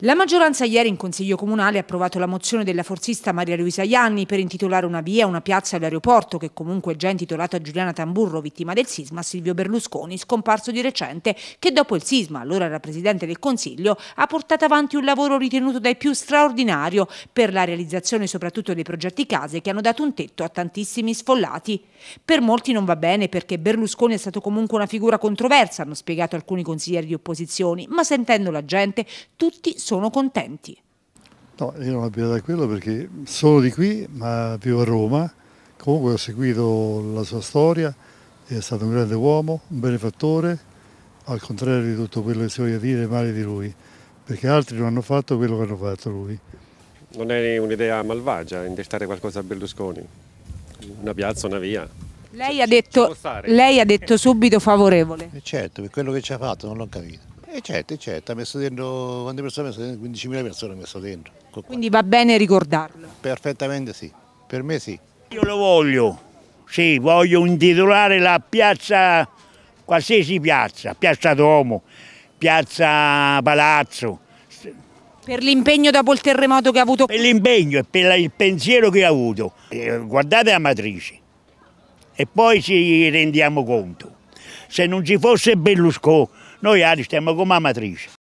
La maggioranza ieri in Consiglio Comunale ha approvato la mozione della forzista Maria Luisa Ianni per intitolare una via, una piazza e l'aeroporto che comunque è già intitolata a Giuliana Tamburro, vittima del sisma, Silvio Berlusconi, scomparso di recente, che dopo il sisma, allora era Presidente del Consiglio, ha portato avanti un lavoro ritenuto dai più straordinario per la realizzazione soprattutto dei progetti case che hanno dato un tetto a tantissimi sfollati. Per molti non va bene perché Berlusconi è stato comunque una figura controversa, hanno spiegato alcuni consiglieri di opposizione, ma sentendo la gente tutti sono sono contenti. No, io non abito da quello perché sono di qui, ma vivo a Roma. Comunque ho seguito la sua storia, è stato un grande uomo, un benefattore, al contrario di tutto quello che si voglia dire male di lui, perché altri non hanno fatto quello che hanno fatto lui. Non è un'idea malvagia indettare qualcosa a Berlusconi, una piazza, una via. Lei cioè, ha detto, lei ha detto subito favorevole. E eh, certo, per quello che ci ha fatto non l'ho capito. E eh, certo, e eh, certo, ha messo dentro, quante persone ha messo dentro? 15.000 persone ha messo dentro. Quindi va bene ricordarlo? Perfettamente sì, per me sì. Io lo voglio, sì, voglio intitolare la piazza, qualsiasi piazza, piazza Duomo, piazza Palazzo. Per l'impegno dopo il terremoto che ha avuto? Per l'impegno e per il pensiero che ha avuto. Eh, guardate la matrice e poi ci rendiamo conto. Se non ci fosse Berlusconi, no Iares, tem uma goma matriz.